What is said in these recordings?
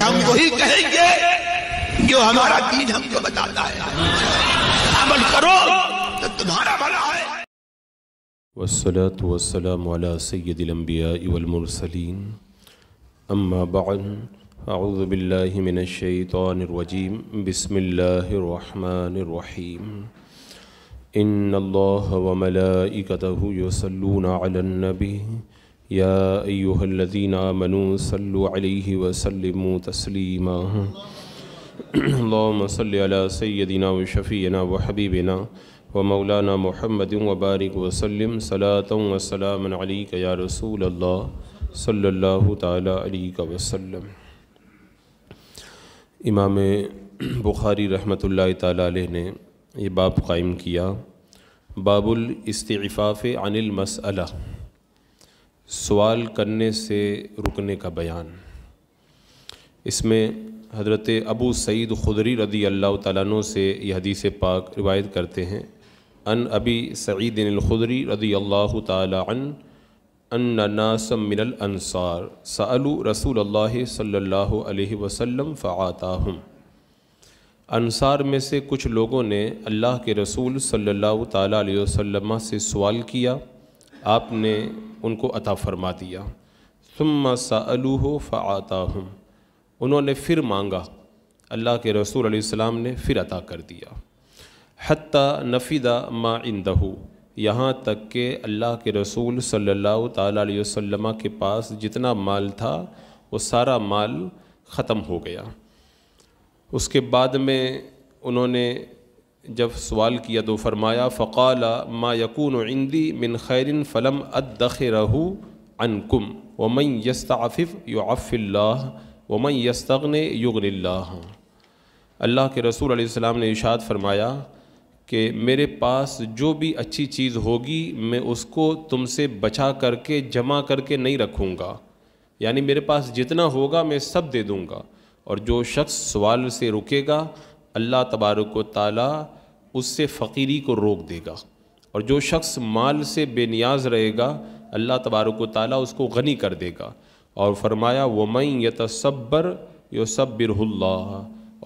हम वही कहेंगे जो हमारा दीन हमको बताता है अमल करो तो तुम्हारा भला है वसलात वसलाम सैदिलम्बियामरसलिन अम्मा बन अज़बिल्लिमिनशैतरजीम बसमीम इन अल्लाह वमलाइकतहु यसलून अलन्नबी يا ايها الذين امنوا صلوا عليه وسلموا تسليما اللهم صل على سيدنا وشفينا وحبيبنا ومولانا محمد وبارك وسلم صلاه وسلاما عليك يا رسول الله صلى الله تعالى عليك وسلم امام بخاري رحمه الله تعالى عليه نے یہ باب قائم کیا باب الاستعفاف عن المساله सवाल करने से रुकने का बयान इसमें हज़रत अबू सईद खुदरी रदी अल्लाह तु से यह हदीस पाक रिवायत करते हैं अन अबी खुदरी रदी अल्लाह तन अन्नासम मिनल अनसार सअलु रसूल अल्लाह सल्ला अलैहि फ़ाता अनसार में से कुछ लोगों ने अल्लाह के रसूल सल्ला अलैहि से सवाल किया आपने उनको अता फरमा दिया सुम्मा फ फ़ाता हूँ उन्होंने फिर मांगा अल्लाह के रसूल सलाम ने फिर अता कर दिया हती नफीदा मा इंदहू यहाँ तक के अल्लाह के रसूल सल्लल्लाहु अलैहि वसल्लम के पास जितना माल था वो सारा माल ख़त्म हो गया उसके बाद में उन्होंने जब सवाल किया तो फरमाया फ़क़ाला मा यकून इंदी मिन खैरिन फ़लम अदखरहू अनकुम वमई यस्ताफ़िफ़ युआफ़िल्ला वमन यस्तगन युगन अल्लाह के रसूल सलाम ने इशाद फरमाया कि मेरे पास जो भी अच्छी चीज़ होगी मैं उसको तुमसे बचा करके जमा करके नहीं रखूँगा यानी मेरे पास जितना होगा मैं सब दे दूँगा और जो शख्स सवाल से रुकेगा अल्लाह तबारक ताली उससे फ़कीरी को रोक देगा और जो शख्स माल से बेनियाज रहेगा अल्लाह तबारक ताली उसको गनी कर देगा और फरमाया वमई यतसब्बर यो सब्बिरल्ला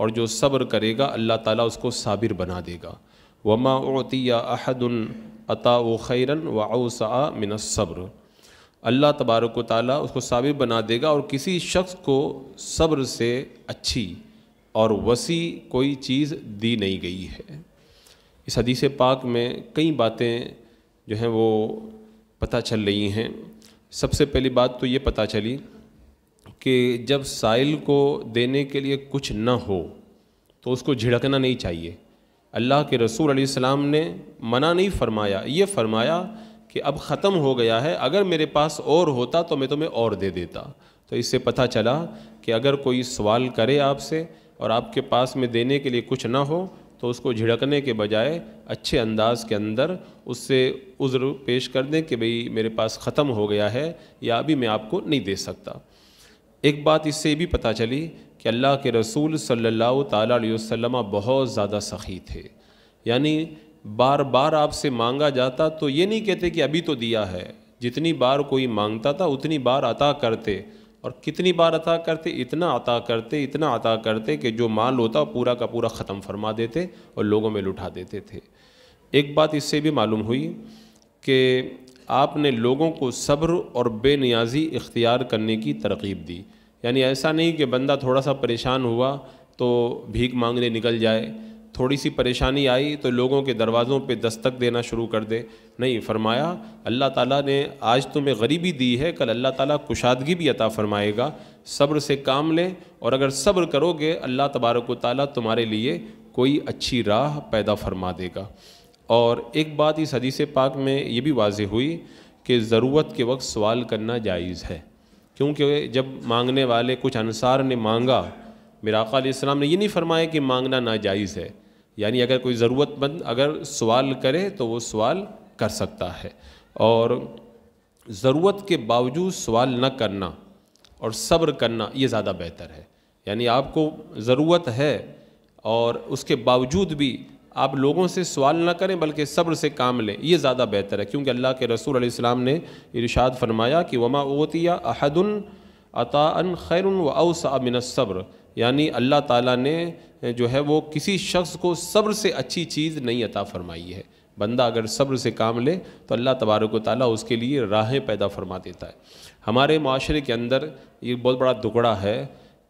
और जो सब्र करेगा अल्लाह ताला उसको साबिर बना देगा वमा ओतिया अहदन अता खैरन व अवसा मिनसब्र अल्लाह तबारक ताली उसको साबिर बना देगा और किसी शख्स को सब्र से अच्छी और वसी कोई चीज़ दी नहीं गई है इस हदीस पाक में कई बातें जो हैं वो पता चल रही हैं सबसे पहली बात तो ये पता चली कि जब साइल को देने के लिए कुछ न हो तो उसको झिड़कना नहीं चाहिए अल्लाह के रसूल सलाम ने मना नहीं फरमाया ये फरमाया कि अब ख़त्म हो गया है अगर मेरे पास और होता तो मैं तुम्हें और दे देता तो इससे पता चला कि अगर कोई सवाल करे आपसे और आपके पास में देने के लिए कुछ ना हो तो उसको झिड़कने के बजाय अच्छे अंदाज के अंदर उससे उज़्र पेश कर दें कि भाई मेरे पास ख़त्म हो गया है या अभी मैं आपको नहीं दे सकता एक बात इससे भी पता चली कि अल्लाह के रसूल सल्लल्लाहु अलैहि वसल्लम बहुत ज़्यादा सखी थे यानी बार बार आपसे मांगा जाता तो ये नहीं कहते कि अभी तो दिया है जितनी बार कोई मांगता था उतनी बार अता करते और कितनी बार अता करते इतना अता करते इतना अता करते कि जो माल होता पूरा का पूरा ख़त्म फरमा देते और लोगों में लुटा देते थे एक बात इससे भी मालूम हुई कि आपने लोगों को सब्र और बेनियाजी इख्तियार करने की तरकीब दी यानी ऐसा नहीं कि बंदा थोड़ा सा परेशान हुआ तो भीख मांगने निकल जाए थोड़ी सी परेशानी आई तो लोगों के दरवाज़ों पे दस्तक देना शुरू कर दे नहीं फरमाया अल्लाह ताला ने आज तुम्हें गरीबी दी है कल अल्लाह ताला कुशादगी भी अता फरमाएगा सब्र से काम लें और अगर सब्र करोगे अल्लाह तबारक ताली तुम्हारे लिए कोई अच्छी राह पैदा फरमा देगा और एक बात इस हदीस पाक में ये भी वाज हुई कि ज़रूरत के वक्त सवाल करना जायज़ है क्योंकि जब मांगने वाले कुछ अनसार ने मांगा मेरा आका इस्लाम ने ये नहीं फरमाया कि मांगना नाजायज़ है यानी अगर कोई ज़रूरतमंद अगर सवाल करे तो वो सवाल कर सकता है और ज़रूरत के बावजूद सवाल न करना और सब्र करना ये ज़्यादा बेहतर है यानी आपको ज़रूरत है और उसके बावजूद भी आप लोगों से सवाल ना करें बल्कि सब्र से काम लें ये ज़्यादा बेहतर है क्योंकि अल्लाह के रसूल अलैहिस्सलाम ने इरशाद फरमाया कि वमा ओतिया अहदन अताअन खैर व अवसा मिनसब्र यानी अल्लाह ताला ने जो है वो किसी शख्स को सब्र से अच्छी चीज़ नहीं अता फरमाई है बंदा अगर सब्र से काम ले तो अल्लाह तबारक ताली उसके लिए राहें पैदा फरमा देता है हमारे माशरे के अंदर ये बहुत बड़ा दुकड़ा है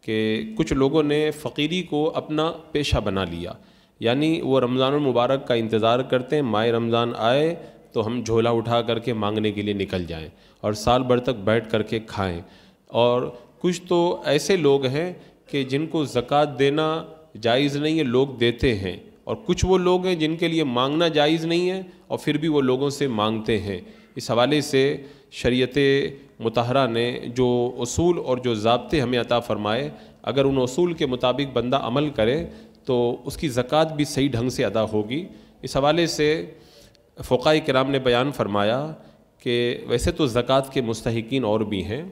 कि कुछ लोगों ने फ़कीरी को अपना पेशा बना लिया यानी वो रमज़ान मुबारक का इंतज़ार करते हैं माए रमज़ान आए तो हम झोला उठा करके मांगने के लिए निकल जाएं और साल भर तक बैठ करके खाएं और कुछ तो ऐसे लोग हैं कि जिनको ज़क़़त देना जायज़ नहीं है लोग देते हैं और कुछ वो लोग हैं जिनके लिए मांगना जायज़ नहीं है और फिर भी वो लोगों से मांगते हैं इस हवाले से शरीयत मतहरा ने जो असूल और जो जबते हमें अता फ़रमाए अगर उन असूल के मुताबिक बंदा अमल करे तो उसकी ज़क़़त भी सही ढंग से अदा होगी इस हवाले से फ़ाय कराम ने बयान फरमाया कि वैसे तो ज़क़़त के मुस्तकिन और भी हैं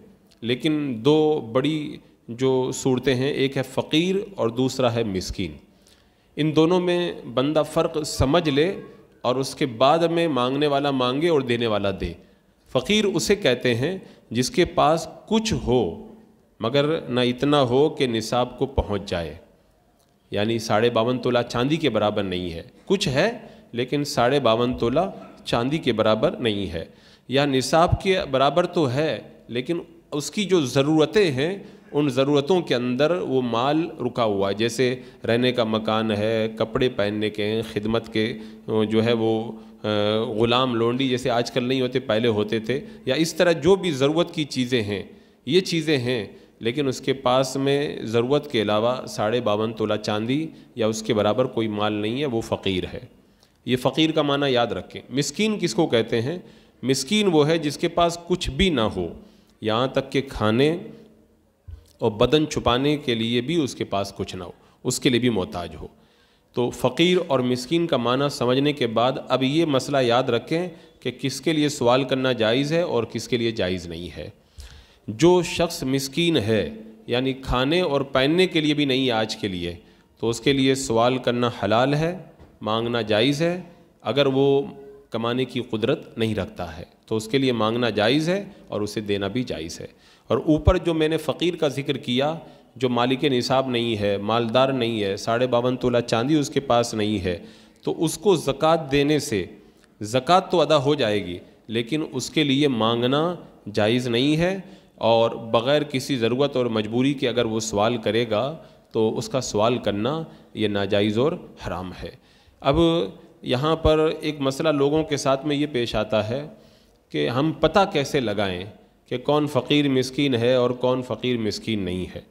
लेकिन दो बड़ी जो सूरतें हैं एक है फ़कीर और दूसरा है मिसकीन इन दोनों में बंदा फ़र्क समझ ले और उसके बाद में मांगने वाला मांगे और देने वाला दे फ़कीर उसे कहते हैं जिसके पास कुछ हो मगर ना इतना हो कि निसाब को पहुंच जाए यानी साढ़े बावन तोला चांदी के बराबर नहीं है कुछ है लेकिन साढ़े बावन तोला चांदी के बराबर नहीं है या निसाब के बराबर तो है लेकिन उसकी जो ज़रूरतें हैं उन ज़रूरतों के अंदर वो माल रुका हुआ है जैसे रहने का मकान है कपड़े पहनने के हैं खिदमत के जो है वो ग़ुलाम लोंडी जैसे आजकल नहीं होते पहले होते थे या इस तरह जो भी ज़रूरत की चीज़ें हैं ये चीज़ें हैं लेकिन उसके पास में ज़रूरत के अलावा साढ़े बावन तोला चांदी या उसके बराबर कोई माल नहीं है वो फ़कीर है ये फ़कीर का माना याद रखें मिसकीन किसको कहते हैं मिसकीन वो है जिसके पास कुछ भी ना हो यहाँ तक के खाने और बदन छुपाने के लिए भी उसके पास कुछ ना हो उसके लिए भी मोहताज हो तो फ़कीर और मिसकीन का माना समझने के बाद अब ये मसला याद रखें कि किसके लिए सवाल करना जायज़ है और किसके लिए जायज़ नहीं है जो शख्स मिसकीन है यानी खाने और पहनने के लिए भी नहीं आज के लिए तो उसके लिए सवाल करना हलाल है मांगना जायज़ है अगर वो कमाने की कुदरत नहीं रखता है तो उसके लिए मांगना जायज़ है और उसे देना भी जायज़ है और ऊपर जो मैंने फ़कीर का जिक्र किया जो मालिक निसाब नहीं है मालदार नहीं है साढ़े बावन तोला चांदी उसके पास नहीं है तो उसको ज़क़़त देने से ज़क़़त तो अदा हो जाएगी लेकिन उसके लिए मांगना जायज़ नहीं है और बग़ैर किसी ज़रूरत और मजबूरी के अगर वो सवाल करेगा तो उसका सवाल करना ये नाजायज़ और हराम है अब यहाँ पर एक मसला लोगों के साथ में ये पेश आता है कि हम पता कैसे लगाएं कि कौन फ़कीर मस्किन है और कौन फ़कीर मस्किन नहीं है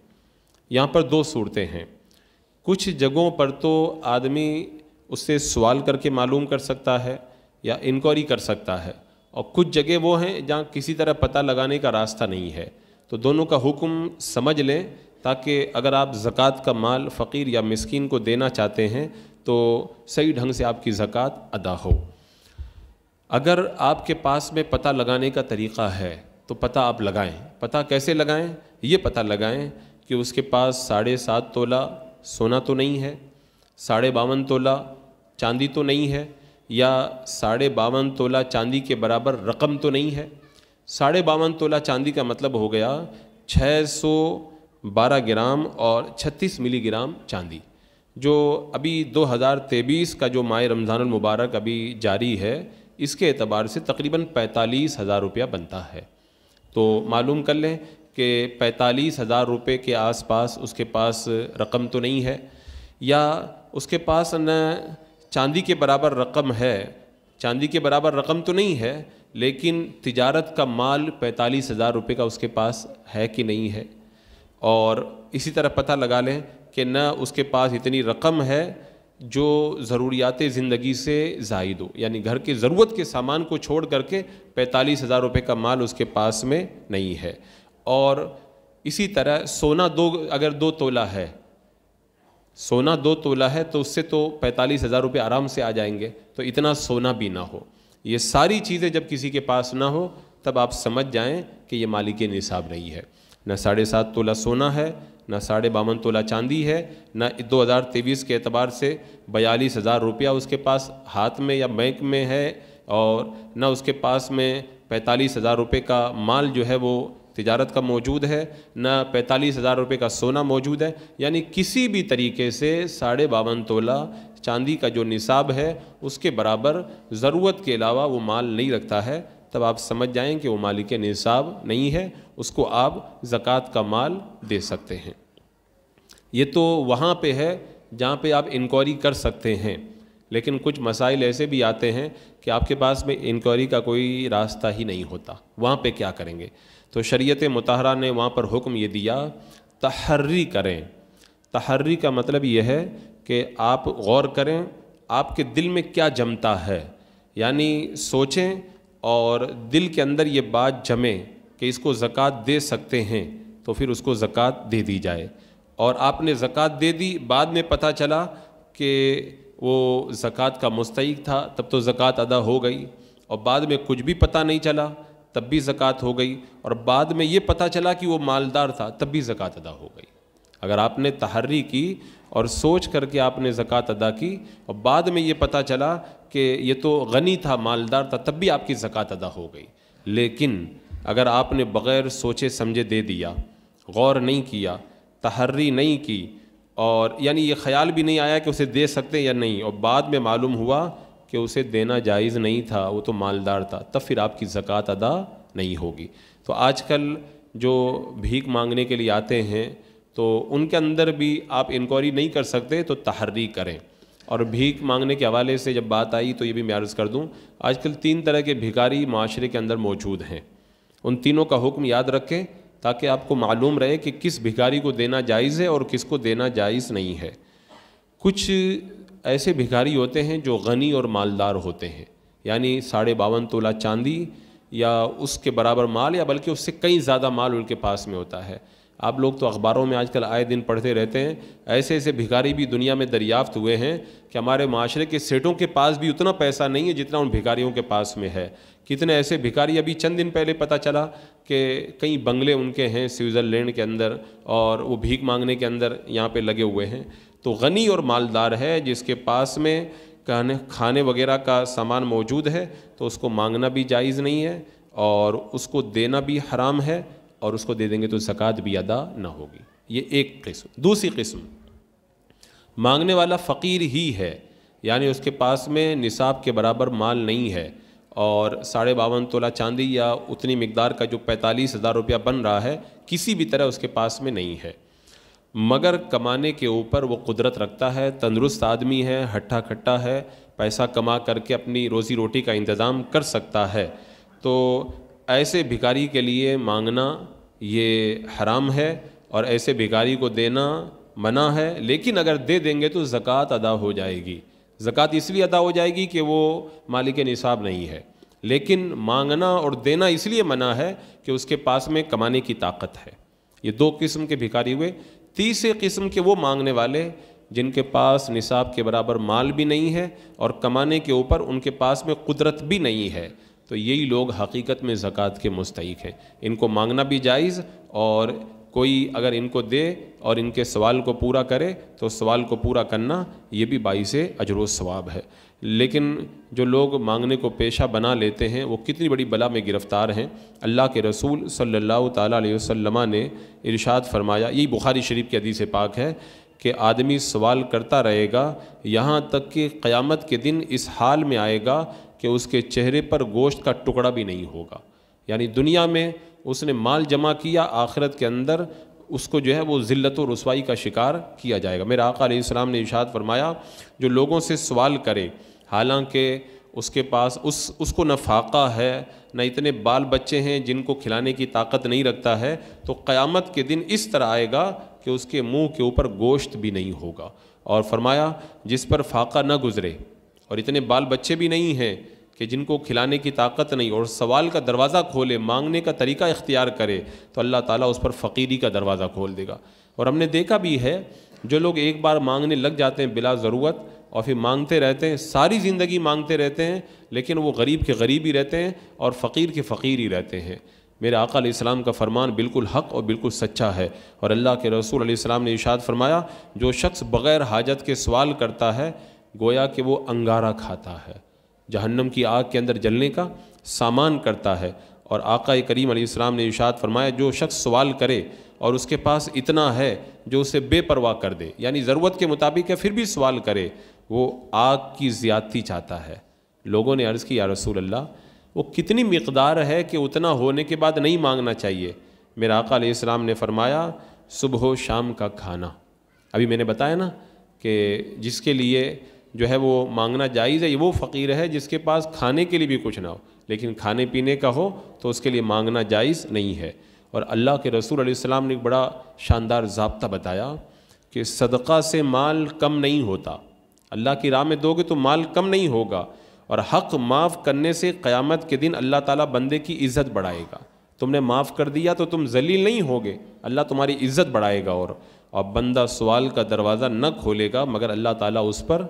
यहाँ पर दो सूरतें हैं कुछ जगहों पर तो आदमी उससे सवाल करके मालूम कर सकता है या इंक्वायरी कर सकता है और कुछ जगह वो हैं जहाँ किसी तरह पता लगाने का रास्ता नहीं है तो दोनों का हुक्म समझ लें ताकि अगर आप ज़क़़त का माल फ़कीर या मस्किन को देना चाहते हैं तो सही ढंग से आपकी ज़क़़त अदा हो अगर आपके पास में पता लगाने का तरीक़ा है तो पता आप लगाएं पता कैसे लगाएं ये पता लगाएं कि उसके पास साढ़े सात तोला सोना तो नहीं है साढ़े बावन तोला चांदी तो नहीं है या साढ़े बावन तोला चांदी के बराबर रकम तो नहीं है साढ़े बावन तोला चांदी का मतलब हो गया छः सौ बारह ग्राम और छत्तीस मिलीग्राम चांदी जो अभी तेईस का जो माह रमज़ान मुबारक अभी जारी है इसके अतबार से तकरीबन पैंतालीस हज़ार रुपया बनता है तो मालूम कर लें कि पैंतालीस हज़ार रुपये के आसपास उसके पास रकम तो नहीं है या उसके पास न चांदी के बराबर रकम है चांदी के बराबर रकम तो नहीं है लेकिन तिजारत का माल पैंतालीस हज़ार रुपये का उसके पास है कि नहीं है और इसी तरह पता लगा लें कि न उसके पास इतनी रकम है जो ज़रूरियात ज़िंदगी से जायद हो यानी घर के ज़रूरत के सामान को छोड़ करके पैंतालीस हज़ार रुपये का माल उसके पास में नहीं है और इसी तरह सोना दो अगर दो तोला है सोना दो तोला है तो उससे तो पैंतालीस हज़ार रुपये आराम से आ जाएंगे तो इतना सोना भी ना हो ये सारी चीज़ें जब किसी के पास ना हो तब आप समझ जाएँ कि ये मालिक निसाब नहीं है न साढ़े सात तोला सोना है ना साढ़े बावन तोला चांदी है ना दो हज़ार तेईस के अतबार से बयालीस हज़ार रुपया उसके पास हाथ में या बैंक में है और ना उसके पास में पैंतालीस हज़ार रुपये का माल जो है वो तजारत का मौजूद है ना पैंतालीस हज़ार रुपये का सोना मौजूद है यानी किसी भी तरीके से साढ़े बावन तोला चांदी का जो निसाब है उसके बराबर ज़रूरत के अलावा वो माल नहीं रखता है तब आप समझ जाएं कि वो मालिक निसाब नहीं है उसको आप ज़क़़त का माल दे सकते हैं ये तो वहाँ पे है जहाँ पे आप इंक्वायरी कर सकते हैं लेकिन कुछ मसाइल ऐसे भी आते हैं कि आपके पास में इंक्वायरी का कोई रास्ता ही नहीं होता वहाँ पे क्या करेंगे तो शरीयत मतहरा ने वहाँ पर हुक्म ये दिया तहर्री करें तहर्री का मतलब यह है कि आप गौर करें आपके दिल में क्या जमता है यानी सोचें और दिल के अंदर ये बात जमे कि इसको ज़क़़त दे सकते हैं तो फिर उसको ज़क़़त दे दी जाए और आपने ज़क़़त दे दी बाद में पता चला कि वो ज़क़़त का मुस्तक था तब तो ज़क़़त अदा हो गई और बाद में कुछ भी पता नहीं चला तब भी ज़क़़त हो गई और बाद में ये पता चला कि वो मालदार था तब भी ज़क़़त अदा हो गई अगर आपने तहर्री की और सोच करके आपने ज़क़़त अदा की और बाद में ये पता चला कि ये तो गनी था मालदार था तब भी आपकी ज़क़़त अदा हो गई लेकिन अगर आपने बग़ैर सोचे समझे दे दिया गौर नहीं किया तहर्री नहीं की और यानी ये ख्याल भी नहीं आया कि उसे दे सकते या नहीं और बाद में मालूम हुआ कि उसे देना जायज़ नहीं था वो तो मालदार था तब फिर आपकी ज़क़़त अदा नहीं होगी तो आजकल जो भीख मांगने के लिए आते हैं तो उनके अंदर भी आप इंक्वायरी नहीं कर सकते तो तहर्री करें और भीख मांगने के हवाले से जब बात आई तो ये भी मैं कर दूँ आजकल तीन तरह के भिकारी माशरे के अंदर मौजूद हैं उन तीनों का हुक्म याद रखें ताकि आपको मालूम रहे कि किस भिखारी को देना जायज़ है और किसको देना जायज़ नहीं है कुछ ऐसे भिखारी होते हैं जो गनी और मालदार होते हैं यानी साढ़े बावन तोला चांदी या उसके बराबर माल या बल्कि उससे कई ज़्यादा माल उनके पास में होता है आप लोग तो अखबारों में आजकल आए दिन पढ़ते रहते हैं ऐसे ऐसे भिखारी भी दुनिया में दरियाफ्त हुए हैं कि हमारे माशरे के सेठों के पास भी उतना पैसा नहीं है जितना उन भिखारियों के पास में है कितने ऐसे भिखारी अभी चंद दिन पहले पता चला कि कई बंगले उनके हैं स्विट्ज़रलैंड के अंदर और वो भीख मांगने के अंदर यहाँ पर लगे हुए हैं तो गनी और मालदार है जिसके पास में कहने खाने वगैरह का सामान मौजूद है तो उसको मांगना भी जायज़ नहीं है और उसको देना भी हराम है और उसको दे देंगे तो ज़क़़त भी अदा ना होगी ये एक किस्म दूसरी किस्म मांगने वाला फ़कीर ही है यानी उसके पास में निसाब के बराबर माल नहीं है और साढ़े बावन तोला चांदी या उतनी मकदार का जो पैंतालीस हज़ार रुपया बन रहा है किसी भी तरह उसके पास में नहीं है मगर कमाने के ऊपर वो कुदरत रखता है तंदुरुस्त आदमी है हट्ठा खट्टा है पैसा कमा करके अपनी रोज़ी रोटी का इंतज़ाम कर सकता है तो ऐसे भिकारी के लिए मांगना ये हराम है और ऐसे भिखारी को देना मना है लेकिन अगर दे देंगे तो ज़क़़त अदा हो जाएगी ज़क़़त इसलिए अदा हो जाएगी कि वो मालिक निसाब नहीं है लेकिन मांगना और देना इसलिए मना है कि उसके पास में कमाने की ताकत है ये दो किस्म के भिखारी हुए तीसरे किस्म के वो मांगने वाले जिनके पास निसाब के बराबर माल भी नहीं है और कमाने के ऊपर उनके पास में कुदरत भी नहीं है तो यही लोग हकीकत में ज़क़़त के मुस्तक हैं इनको मांगना भी जायज़ और कोई अगर इनको दे और इनके सवाल को पूरा करे तो सवाल को पूरा करना ये भी बाईस अजरो सवाब है लेकिन जो लोग मांगने को पेशा बना लेते हैं वो कितनी बड़ी बला में गिरफ़्तार हैं अल्लाह के रसूल सल्लल्लाहु अलैहि वसल्लम ने इरशाद फरमाया यही बुखारी शरीफ की से पाक है कि आदमी सवाल करता रहेगा यहाँ तक कि क़्यामत के दिन इस हाल में आएगा कि उसके चेहरे पर गोश्त का टुकड़ा भी नहीं होगा यानी दुनिया में उसने माल जमा किया आखिरत के अंदर उसको जो है वो ज़िल्लत और रसवाई का शिकार किया जाएगा मेरा आका इस्लाम ने इशाद फरमाया जो लोगों से सवाल करे हालांकि उसके पास उस उसको न फाका है न इतने बाल बच्चे हैं जिनको खिलाने की ताकत नहीं रखता है तो क़यामत के दिन इस तरह आएगा कि उसके मुंह के ऊपर गोश्त भी नहीं होगा और फरमाया जिस पर फाका न गुज़रे और इतने बाल बच्चे भी नहीं हैं कि जिनको खिलाने की ताकत नहीं और सवाल का दरवाज़ा खोले मांगने का तरीका इख्तियार करे तो अल्लाह ताला उस पर फ़कीरी का दरवाज़ा खोल देगा और हमने देखा भी है जो लोग एक बार मांगने लग जाते हैं बिला ज़रूरत और फिर मांगते रहते हैं सारी ज़िंदगी मांगते रहते हैं लेकिन वो गरीब के गरीब ही रहते हैं और फ़कीर के फ़कीर ही रहते हैं मेरे आका इस्लाम का फरमान बिल्कुल हक और बिल्कुल सच्चा है और अल्लाह के रसूल इस्लाम ने इशाद फरमाया जो शख्स बग़ैर हाजत के सवाल करता है गोया कि वो अंगारा खाता है जहन्नम की आग के अंदर जलने का सामान करता है और आका करीम अलैहिस्सलाम ने इशाद फरमाया जो शख्स सवाल करे और उसके पास इतना है जो उसे बेपरवाह कर दे यानी ज़रूरत के मुताबिक है फिर भी सवाल करे वो आग की ज़्यादती चाहता है लोगों ने अर्ज़ किया रसूल अल्लाह वो कितनी मकदार है कि उतना होने के बाद नहीं मांगना चाहिए मेरा आका आकाम ने फरमाया सुबह शाम का खाना अभी मैंने बताया ना कि जिसके लिए जो है वो मांगना जायज़ है ये वो फ़कीर है जिसके पास खाने के लिए भी कुछ ना हो लेकिन खाने पीने का हो तो उसके लिए मांगना जायज़ नहीं है और अल्लाह के रसूल अलैहिस्सलाम ने एक बड़ा शानदार जबता बताया कि सदक़ा से माल कम नहीं होता अल्लाह की राह में दोगे तो माल कम नहीं होगा और हक़ माफ़ करने से क़यामत के दिन अल्लाह ताला बंदे की इज़्ज़त बढ़ाएगा तुमने माफ़ कर दिया तो तुम जलील नहीं होगे अल्लाह तुम्हारी इज़्ज़त बढ़ाएगा और और बंदा सवाल का दरवाज़ा न खोलेगा मगर अल्लाह ताला उस पर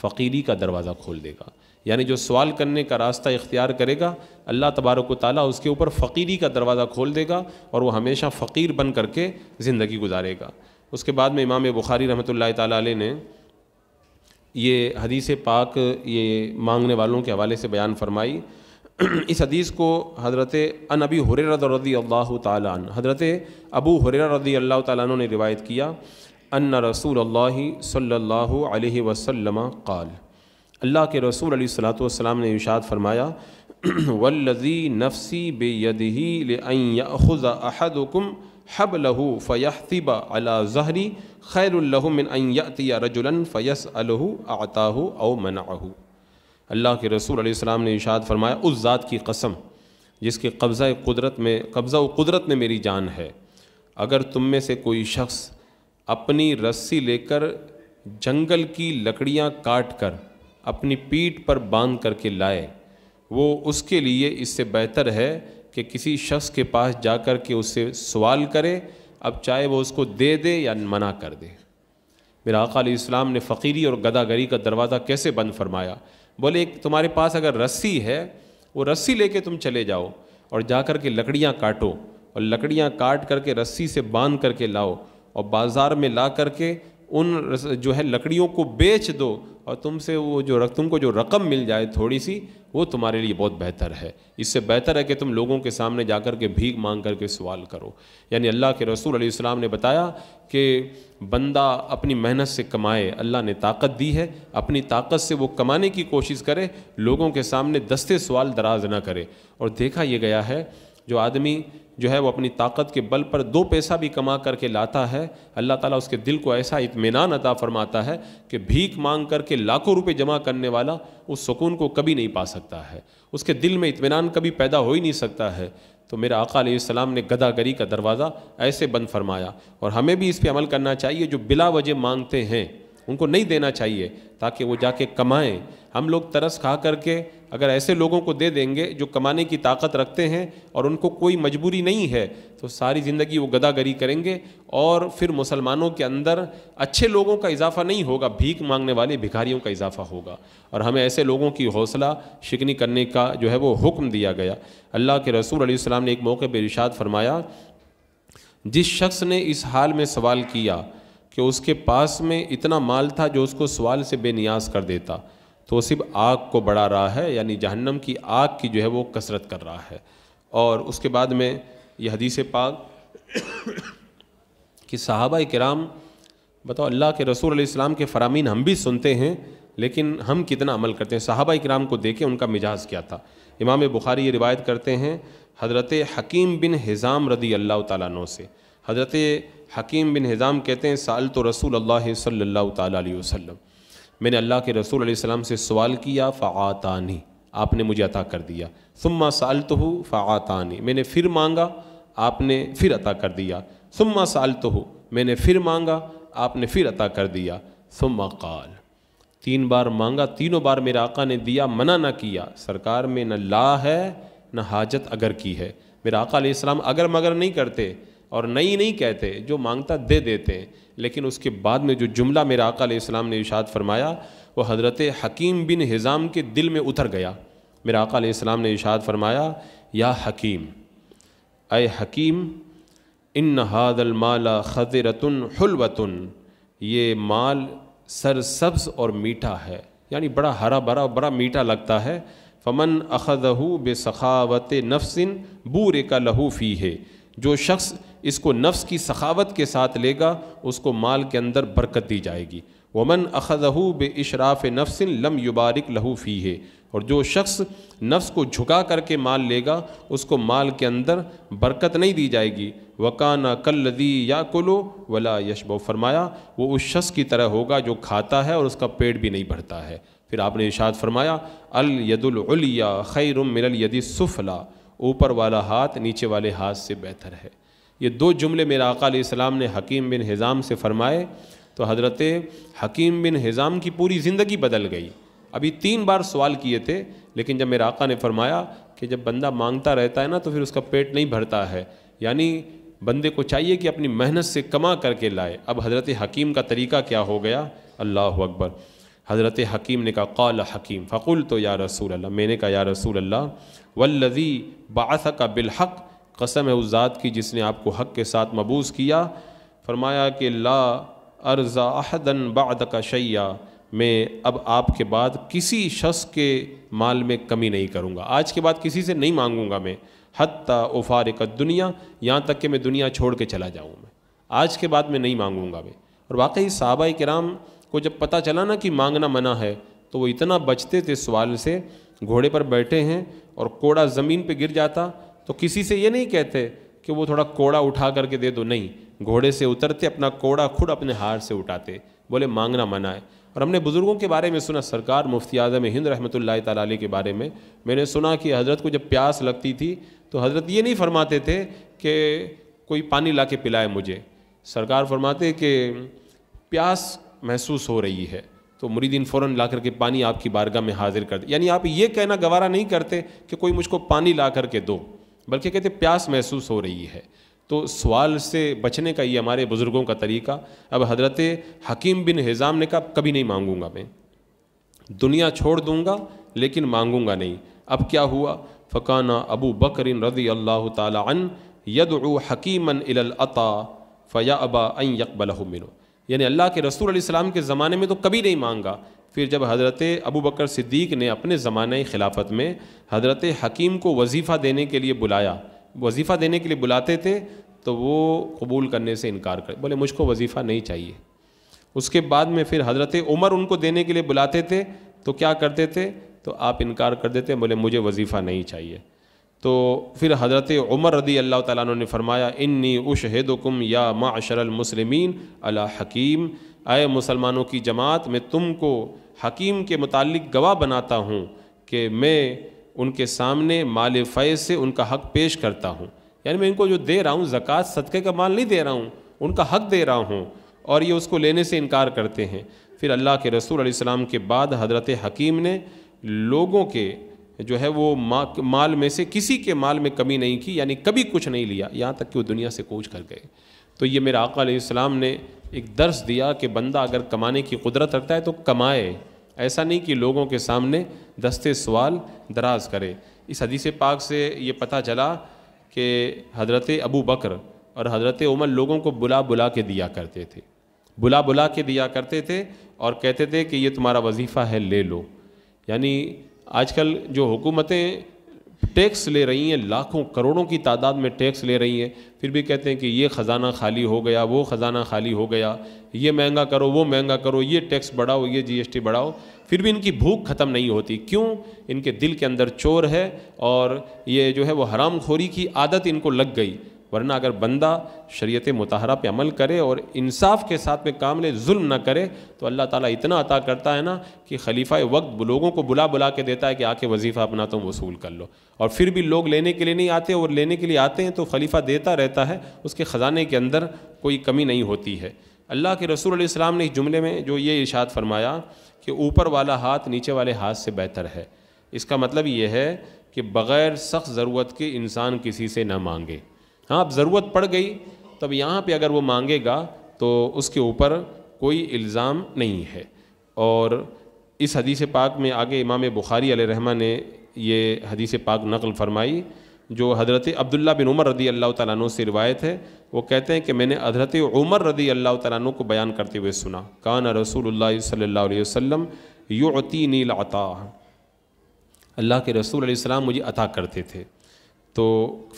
फ़कीरी का दरवाज़ा खोल देगा यानी जो सवाल करने का रास्ता इख्तियार करेगा अल्लाह तबारक ताली उसके ऊपर फ़कीरी का दरवाज़ा खोल देगा और वह हमेशा फ़कीर बन करके ज़िंदगी गुजारेगा उसके बाद में इमाम बुखारी रहमत ला ने ये हदीस पाक ये मांगने वालों के हवाले से बयान फरमाई इस हदीस को हज़रत अन अबी हुरर रदी अल्लाह तन हज़रत अबू हुरर रदी अल्लाह तु ने रिवायत किया अन रसूल सल्ला वसम काल अल्लाह के रसूल सलाम ने इशाद फरमाया वल्लजी नफसी बेयदही लहुम हब लहू फ़यतिबा अला ज़हरी खैरमिन अतिया रजुलन फ़यस अलहू आताहू अव अल्लाह के रसूल सलाम ने इशाद फरमाया उस ज़ात की कसम जिसके कब्ज़ा कुदरत में कब्ज़ा व कुदरत में मेरी जान है अगर तुम में से कोई शख्स अपनी रस्सी लेकर जंगल की लकड़ियां कर अपनी पीठ पर बांध करके लाए वो उसके लिए इससे बेहतर है कि किसी शख्स के पास जाकर के उससे सवाल करे अब चाहे वो उसको दे दे या मना कर दे मेरा आका इस्लाम ने फ़कीरी और गदागरी का दरवाज़ा कैसे बंद फरमाया बोले एक तुम्हारे पास अगर रस्सी है वो रस्सी लेके तुम चले जाओ और जा कर के लकड़ियाँ काटो और लकड़ियाँ काट करके रस्सी से बांध करके लाओ और बाज़ार में ला करके उन जो है लकड़ियों को बेच दो और तुमसे वो जो रक तुमको जो रकम मिल जाए थोड़ी सी वो तुम्हारे लिए बहुत बेहतर है इससे बेहतर है कि तुम लोगों के सामने जा कर के भीख मांग कर के सवाल करो यानी अल्लाह के रसूल सलाम ने बताया कि बंदा अपनी मेहनत से कमाए अल्लाह ने ताकत दी है अपनी ताकत से वो कमाने की कोशिश करे लोगों के सामने दस्ते सवाल दराज ना करे और देखा यह गया है जो आदमी जो है वो अपनी ताकत के बल पर दो पैसा भी कमा करके लाता है अल्लाह ताला उसके दिल को ऐसा इतमान अता फरमाता है कि भीख मांग करके लाखों रुपए जमा करने वाला उस सुकून को कभी नहीं पा सकता है उसके दिल में इतमान कभी पैदा हो ही नहीं सकता है तो मेरा आका सलाम ने गदागरी का दरवाज़ा ऐसे बंद फरमाया और हमें भी इस पर अमल करना चाहिए जो बिला वजह मांगते हैं उनको नहीं देना चाहिए ताकि वो जाके कमाएं हम लोग तरस खा करके अगर ऐसे लोगों को दे देंगे जो कमाने की ताकत रखते हैं और उनको कोई मजबूरी नहीं है तो सारी ज़िंदगी वो गदागरी करेंगे और फिर मुसलमानों के अंदर अच्छे लोगों का इजाफा नहीं होगा भीख मांगने वाले भिखारियों का इजाफा होगा और हमें ऐसे लोगों की हौसला शिकनी करने का जो है वो हुक्म दिया गया अल्लाह के रसूल सलाम ने एक मौके पर इशाद फरमाया जिस शख्स ने इस हाल में सवाल किया कि उसके पास में इतना माल था जो उसको सवाल से बेनियाज कर देता तो वो सिर्फ आग को बढ़ा रहा है यानी जहन्नम की आग की जो है वो कसरत कर रहा है और उसके बाद में यह हदीस पाक कि साहबा कराम बताओ अल्लाह के रसूल अलैहिस्सलाम के फ़रामीन हम भी सुनते हैं लेकिन हम कितना अमल करते हैं साहबा कराम को देखें उनका मिजाज क्या था इमाम बुखारी ये रिवायत करते हैं हज़रत हकीम बिन हिज़ाम रदी अल्लाह तु से हज़रत हकीम बिन हिज़ाम कहते हैं साल तो रसूल अल्लाह सल्ला वसम मैंने अल्लाह के रसूल सलाम से सवाल किया फ़ातानी आपने मुझे अता कर दिया सुम्मा सालत हो फ़ातानी मैंने फिर मांगा आपने फिर अता कर दिया सुम्मा सालत हो मैंने फिर मांगा आपने फिर अता कर दिया सुम्मा काल तीन बार मांगा तीनों बार मेरे आका ने दिया मना ना किया सरकार में न ला है न हाजत अगर की है मेरा आका अलैहिस्सलाम अगर मगर नहीं करते और नहीं नहीं कहते जो मांगता दे देते हैं लेकिन उसके बाद में जो जुमला मेरा आका ने इशाद फरमाया वो हज़रत हकीम बिन हिज़ाम के दिल में उतर गया मेरा आका इस्लाम ने इशाद फरमाया या हकीम अय हकीम इन माला ख़जरतन हलवतन ये माल सरसब्स और मीठा है यानी बड़ा हरा भरा बड़ा मीठा लगता है फ़मन अखदहू बेसखावत नफसिन बूर का लहू फ़ी है जो शख्स इसको नफ्स की सखावत के साथ लेगा उसको माल के अंदर बरकत दी जाएगी वमन अखजहू बे इशराफ नफ्सिन लम युबारिक लहू फ़ी है और जो शख्स नफ्स को झुका करके माल लेगा उसको माल के अंदर बरकत नहीं दी जाएगी वकाना लदी या कुलो वला यशबो फरमाया वो उस शख्स की तरह होगा जो खाता है और उसका पेट भी नहीं भरता है फिर आपने इशाद फरमाया अल यदुलया खैरुम मिलल यदि सुफला ऊपर वाला हाथ नीचे वाले हाथ से बेहतर है ये दो जुमले मेरा आका ने हकीम बिन हिज़ाम से फ़रमाए तो हज़रत हकीम बिन हिज़ाम की पूरी ज़िंदगी बदल गई अभी तीन बार सवाल किए थे लेकिन जब मेरा आका ने फरमाया कि जब बंदा मांगता रहता है ना तो फिर उसका पेट नहीं भरता है यानी बंदे को चाहिए कि अपनी मेहनत से कमा करके लाए अब हज़रत हकीम का तरीका क्या हो गया अल्लाह अकबर हज़रत हकीम ने कहा कौल हकीम फ़कुल तो या रसूल अल्लाह मैंने कहा या रसूल अल्लाह वल्लजी बासक बिलहक़ कसम है उस ज़ात की जिसने आपको हक के साथ मबूस किया फरमाया कि ला अर्ज़ा अहदन बाद का शैया मैं अब आपके बाद किसी शख्स के माल में कमी नहीं करूँगा आज के बाद किसी से नहीं मांगूँगा मैं हती उफारिक दुनिया यहाँ तक कि मैं दुनिया छोड़ के चला जाऊँ मैं आज के बाद मैं नहीं मांगूँगा मैं और वाकई साहबा कराम को जब पता चला ना कि मांगना मना है तो वो इतना बचते थे सवाल से घोड़े पर बैठे हैं और कोड़ा ज़मीन पर गिर जाता तो किसी से ये नहीं कहते कि वो थोड़ा कोड़ा उठा करके दे दो नहीं घोड़े से उतरते अपना कोड़ा खुद अपने हार से उठाते बोले मांगना मना है और हमने बुज़ुर्गों के बारे में सुना सरकार मुफ्ती आज़म हिंद रहमत ला ताली के बारे में मैंने सुना कि हज़रत को जब प्यास लगती थी तो हज़रत ये नहीं फरमाते थे कि कोई पानी ला के पिलाए मुझे सरकार फरमाते कि प्यास महसूस हो रही है तो मुरीदीन फ़ौरन ला करके पानी आपकी बारगाह में हाजिर कर यानी आप ये कहना गवारा नहीं करते कि कोई मुझको पानी ला करके दो बल्कि कहते प्यास महसूस हो रही है तो सवाल से बचने का ये हमारे बुज़ुर्गों का तरीका अब हजरत हकीम बिन हिज़ाम ने कहा कभी नहीं मांगूंगा मैं दुनिया छोड़ दूंगा लेकिन मांगूंगा नहीं अब क्या हुआ फ़काना अबू बकरिन रदी अल्लाह तन यद हकीमन अता फ़या अबा अन मिनो यानी अल्लाह के रसूल सलाम के ज़माने में तो कभी नहीं मांगा फिर जब हज़रत अबू बकर सिद्दीक ने अपने ज़माने खिलाफत में हज़रत हकीम को वजीफ़ा देने के लिए बुलाया वजीफ़ा देने के लिए बुलाते थे तो वो कबूल करने से इनकार कर बोले मुझको वजीफ़ा नहीं चाहिए उसके बाद में फिर हज़रत उमर उनको देने के लिए बुलाते थे तो क्या करते थे तो आप इनकार कर देते बोले मुझे वजीफ़ा नहीं चाहिए तो फिर हज़रत उमर रदी अल्लाह तु ने फरमाया इन्नी उशहदुकुम या माशरल अला हकीम आए मुसलमानों की जमात में तुमको हकीम के मुतालिक गवाह बनाता हूँ कि मैं उनके सामने माल फ़ैज़ से उनका हक पेश करता हूँ यानी मैं इनको जो दे रहा हूँ ज़क़़त सदक़े का माल नहीं दे रहा हूँ उनका हक दे रहा हूँ और ये उसको लेने से इनकार करते हैं फिर अल्लाह के रसूल सलाम के बाद हज़रत हकीम ने लोगों के जो है वो मा, माल में से किसी के माल में कमी नहीं की यानी कभी कुछ नहीं लिया यहाँ तक कि वो दुनिया से कूच कर गए तो ये मेरा आका आकाम ने एक दर्श दिया कि बंदा अगर कमाने की कुदरत रखता है तो कमाए ऐसा नहीं कि लोगों के सामने दस्ते सवाल दराज करे इस हदीस पाक से ये पता चला कि हज़रत अबू बकर और हज़रत उमर लोगों को बुला बुला के दिया करते थे बुला बुला के दिया करते थे और कहते थे कि ये तुम्हारा वजीफ़ा है ले लो यानी आजकल जो हुकूमतें टैक्स ले रही हैं लाखों करोड़ों की तादाद में टैक्स ले रही हैं फिर भी कहते हैं कि ये ख़जाना खाली हो गया वो ख़ज़ाना खाली हो गया ये महंगा करो वो महंगा करो ये टैक्स बढ़ाओ ये जीएसटी बढ़ाओ फिर भी इनकी भूख ख़त्म नहीं होती क्यों इनके दिल के अंदर चोर है और ये जो है वो हराम की आदत इनको लग गई वरना अगर बंदा शरीयत मतहरा पे अमल करे और इंसाफ के साथ में काम ले जुल्म ना करे तो अल्लाह ताला इतना अता करता है ना कि खलीफा वक्त लोगों को बुला बुला के देता है कि आके वजीफ़ा अपना तुम तो वसूल कर लो और फिर भी लोग लेने के लिए नहीं आते और लेने के लिए आते हैं तो खलीफा देता रहता है उसके ख़जाने के अंदर कोई कमी नहीं होती है अल्लाह के रसूल इस्लाम ने इस जुमले में जो ये इशाद फरमाया कि ऊपर वाला हाथ नीचे वाले हाथ से बेहतर है इसका मतलब ये है कि बग़ैर सख्त ज़रूरत के इंसान किसी से ना मांगे हाँ अब ज़रूरत पड़ गई तब यहाँ पे अगर वो मांगेगा तो उसके ऊपर कोई इल्ज़ाम नहीं है और इस हदीस पाक में आगे इमाम बुखारी रहमा ने ये हदीस पाक नकल फरमाई जो हज़रत अब्दुल्ला बिन उमर रदी अल्लाह तु से रिवायत है वो कहते हैं कि मैंने हज़रत उमर रदी अल्लाह तु को बयान करते हुए सुना कान रसूल सल्ला वसम युती अल्लाह के रसूल सलाम मुझे अता करते थे तो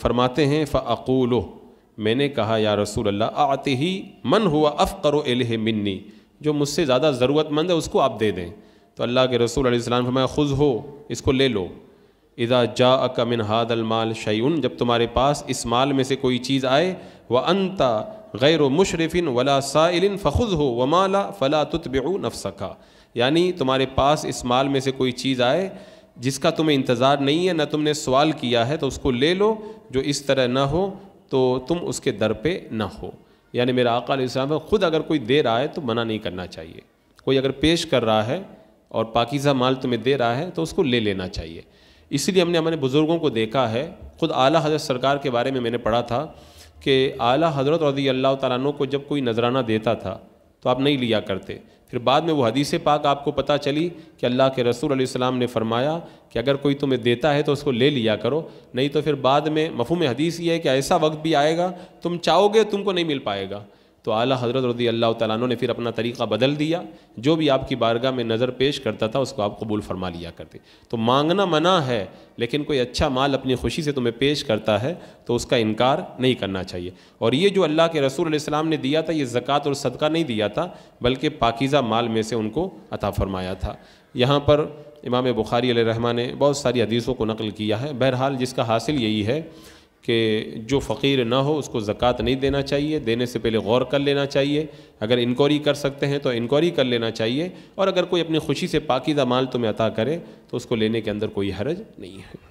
फरमाते हैं फ़ाकूल मैंने कहा या रसूल अल्लाह आते ही मन हुआ अफ़ करो एलह मिन्नी जो मुझसे ज़्यादा ज़रूरतमंद है उसको आप दे दें तो अल्लाह के रसूल अलैहिस्सलाम फरमाया खुद हो इसको ले लो इदा जा अका मिन हाद अलमाल शयन जब तुम्हारे पास इस माल में से कोई चीज़ आए व अनता गैर मुशरफिन वला साइलिन फ़ुज़ हो व माला फ़ला तुतब सका यानी तुम्हारे पास इस माल में से कोई चीज़ आए जिसका तुम्हें इंतज़ार नहीं है ना तुमने सवाल किया है तो उसको ले लो जो इस तरह ना हो तो तुम उसके दर पे ना हो यानी मेरा आका इस्लाम ख़ुद अगर कोई दे रहा है तो मना नहीं करना चाहिए कोई अगर पेश कर रहा है और पाकिज़ा माल तुम्हें दे रहा है तो उसको ले लेना चाहिए इसलिए हमने हमारे बुज़ुर्गों को देखा है ख़ुद आला हजरत सरकार के बारे में मैंने पढ़ा था कि आला हजरत रजी अल्लाह तु को जब कोई नजराना देता था तो आप नहीं लिया करते फिर बाद में वो हदीस पाक आपको पता चली कि अल्लाह के रसूल सलाम ने फरमाया कि अगर कोई तुम्हें देता है तो उसको ले लिया करो नहीं तो फिर बाद में मफहम हदीस ये है कि ऐसा वक्त भी आएगा तुम चाहोगे तुमको नहीं मिल पाएगा तो आला हज़रत रदी अल्लाह तु ने फिर अपना तरीक़ा बदल दिया जो भी आपकी बारगाह में नज़र पेश करता था उसको आप कबूल फरमा लिया करते तो मांगना मना है लेकिन कोई अच्छा माल अपनी खुशी से तुम्हें पेश करता है तो उसका इनकार नहीं करना चाहिए और ये जो अल्लाह के रसूल इस्लाम ने दिया था ये ज़क़़त और सदका नहीं दिया था बल्कि पाकिज़ा माल में से उनको अता फरमाया था यहाँ पर इमाम बुखारी रहमा ने बहुत सारी हदीसों को नकल किया है बहरहाल जिसका हासिल यही है कि जो फ़कीर ना हो उसको ज़क़़त नहीं देना चाहिए देने से पहले गौर कर लेना चाहिए अगर इंक्वायरी कर सकते हैं तो इंक्वायरी कर लेना चाहिए और अगर कोई अपनी खुशी से पाकिदा माल तुम्हें अता करे तो उसको लेने के अंदर कोई हरज नहीं है